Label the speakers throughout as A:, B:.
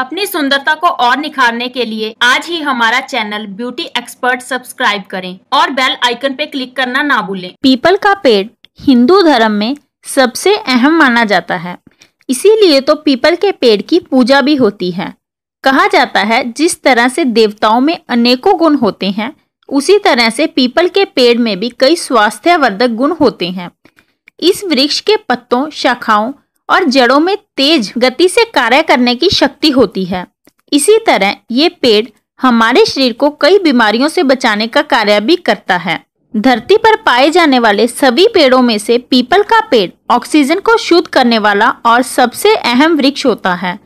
A: अपनी सुंदरता को और निखारने के लिए आज ही हमारा चैनल ब्यूटी एक्सपर्ट सब्सक्राइब करें और बेल आइकन पे क्लिक करना ना भूलें पीपल का पेड़ हिंदू धर्म में सबसे अहम माना जाता है इसीलिए तो पीपल के पेड़ की पूजा भी होती है कहा जाता है जिस तरह से देवताओं में अनेकों गुण होते हैं उसी तरह से पीपल के पेड़ में भी कई स्वास्थ्यवर्धक गुण होते हैं इस वृक्ष के पत्तों शाखाओं और जड़ों में तेज गति से कार्य करने की शक्ति होती है इसी तरह ये पेड़ हमारे शरीर को कई बीमारियों से बचाने का कार्य भी करता है धरती पर पाए जाने वाले सभी पेड़ों में से पीपल का पेड़ ऑक्सीजन को शुद्ध करने वाला और सबसे अहम वृक्ष होता है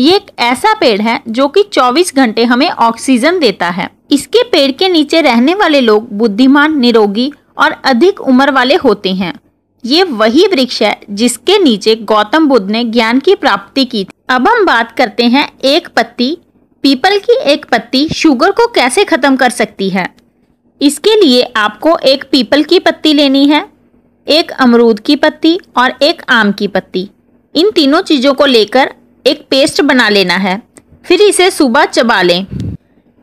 A: ये एक ऐसा पेड़ है जो कि 24 घंटे हमें ऑक्सीजन देता है इसके पेड़ के नीचे रहने वाले लोग बुद्धिमान निरोगी और अधिक उम्र वाले होते हैं ये वही वृक्ष है जिसके नीचे गौतम बुद्ध ने ज्ञान की प्राप्ति की थी अब हम बात करते हैं एक पत्ती पीपल की एक पत्ती शुगर को कैसे ख़त्म कर सकती है इसके लिए आपको एक पीपल की पत्ती लेनी है एक अमरूद की पत्ती और एक आम की पत्ती इन तीनों चीज़ों को लेकर एक पेस्ट बना लेना है फिर इसे सुबह चबा लें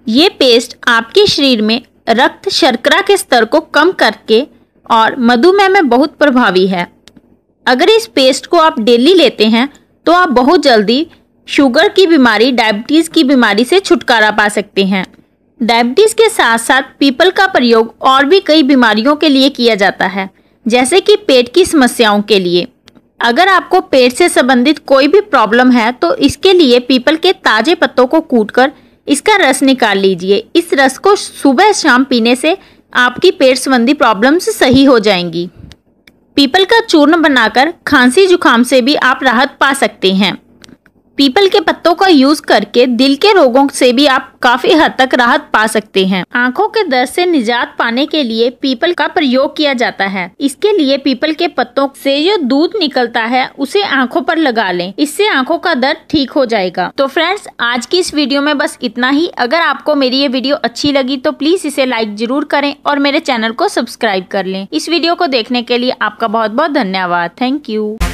A: ये पेस्ट आपके शरीर में रक्त शर्करा के स्तर को कम करके और मधुमेह में बहुत प्रभावी है अगर इस पेस्ट को आप डेली लेते हैं तो आप बहुत जल्दी शुगर की बीमारी डायबिटीज़ की बीमारी से छुटकारा पा सकते हैं डायबिटीज़ के साथ साथ पीपल का प्रयोग और भी कई बीमारियों के लिए किया जाता है जैसे कि पेट की समस्याओं के लिए अगर आपको पेट से संबंधित कोई भी प्रॉब्लम है तो इसके लिए पीपल के ताजे पत्तों को कूटकर इसका रस निकाल लीजिए इस रस को सुबह शाम पीने से आपकी पेट संबंधी प्रॉब्लम्स सही हो जाएंगी पीपल का चूर्ण बनाकर खांसी जुकाम से भी आप राहत पा सकते हैं पीपल के पत्तों का यूज करके दिल के रोगों से भी आप काफी हद तक राहत पा सकते हैं आंखों के दर्द से निजात पाने के लिए पीपल का प्रयोग किया जाता है इसके लिए पीपल के पत्तों से जो दूध निकलता है उसे आंखों पर लगा लें इससे आंखों का दर्द ठीक हो जाएगा तो फ्रेंड्स आज की इस वीडियो में बस इतना ही अगर आपको मेरी ये वीडियो अच्छी लगी तो प्लीज इसे लाइक जरूर करें और मेरे चैनल को सब्सक्राइब कर लें इस वीडियो को देखने के लिए आपका बहुत बहुत धन्यवाद थैंक यू